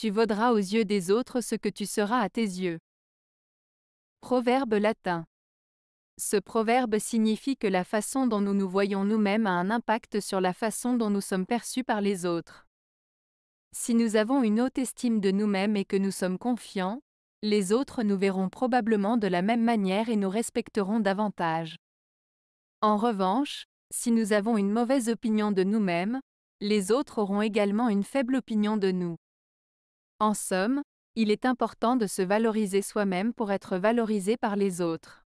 Tu vaudras aux yeux des autres ce que tu seras à tes yeux. Proverbe latin. Ce proverbe signifie que la façon dont nous nous voyons nous-mêmes a un impact sur la façon dont nous sommes perçus par les autres. Si nous avons une haute estime de nous-mêmes et que nous sommes confiants, les autres nous verront probablement de la même manière et nous respecteront davantage. En revanche, si nous avons une mauvaise opinion de nous-mêmes, les autres auront également une faible opinion de nous. En somme, il est important de se valoriser soi-même pour être valorisé par les autres.